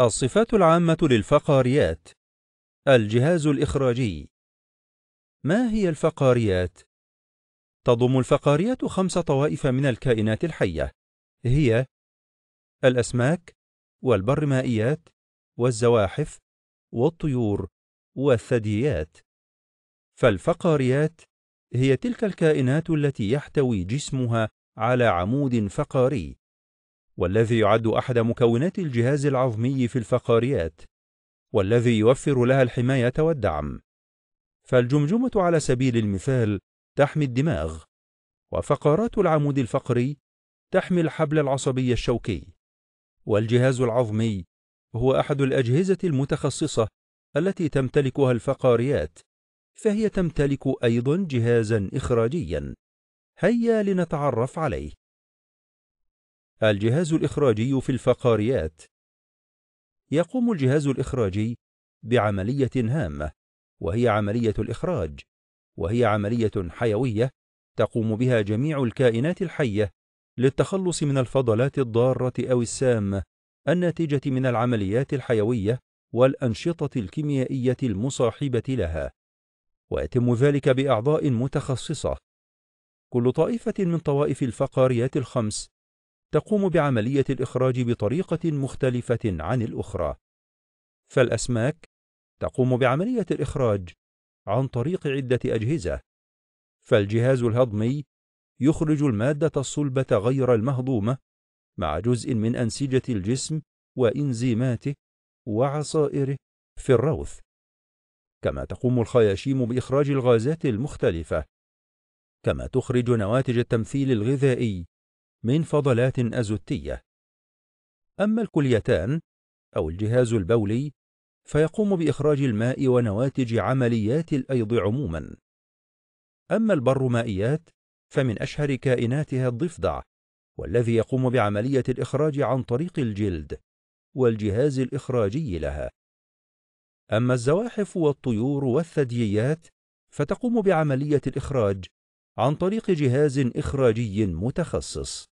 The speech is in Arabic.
الصفات العامة للفقاريات الجهاز الإخراجي ما هي الفقاريات؟ تضم الفقاريات خمس طوائف من الكائنات الحية هي الأسماك والبرمائيات والزواحف والطيور والثدييات فالفقاريات هي تلك الكائنات التي يحتوي جسمها على عمود فقاري والذي يعد أحد مكونات الجهاز العظمي في الفقاريات والذي يوفر لها الحماية والدعم فالجمجمة على سبيل المثال تحمي الدماغ وفقرات العمود الفقري تحمي الحبل العصبي الشوكي والجهاز العظمي هو أحد الأجهزة المتخصصة التي تمتلكها الفقاريات فهي تمتلك أيضا جهازا إخراجيا هيا لنتعرف عليه الجهاز الإخراجي في الفقاريات يقوم الجهاز الإخراجي بعملية هامة وهي عملية الإخراج وهي عملية حيوية تقوم بها جميع الكائنات الحية للتخلص من الفضلات الضارة أو السامة الناتجة من العمليات الحيوية والأنشطة الكيميائية المصاحبة لها ويتم ذلك بأعضاء متخصصة كل طائفة من طوائف الفقاريات الخمس تقوم بعملية الإخراج بطريقة مختلفة عن الأخرى فالأسماك تقوم بعملية الإخراج عن طريق عدة أجهزة فالجهاز الهضمي يخرج المادة الصلبة غير المهضومة مع جزء من أنسجة الجسم وإنزيماته وعصائره في الروث كما تقوم الخياشيم بإخراج الغازات المختلفة كما تخرج نواتج التمثيل الغذائي من فضلات أزوتية أما الكليتان أو الجهاز البولي فيقوم بإخراج الماء ونواتج عمليات الأيض عموما أما البرمائيات فمن أشهر كائناتها الضفدع والذي يقوم بعملية الإخراج عن طريق الجلد والجهاز الإخراجي لها أما الزواحف والطيور والثدييات فتقوم بعملية الإخراج عن طريق جهاز إخراجي متخصص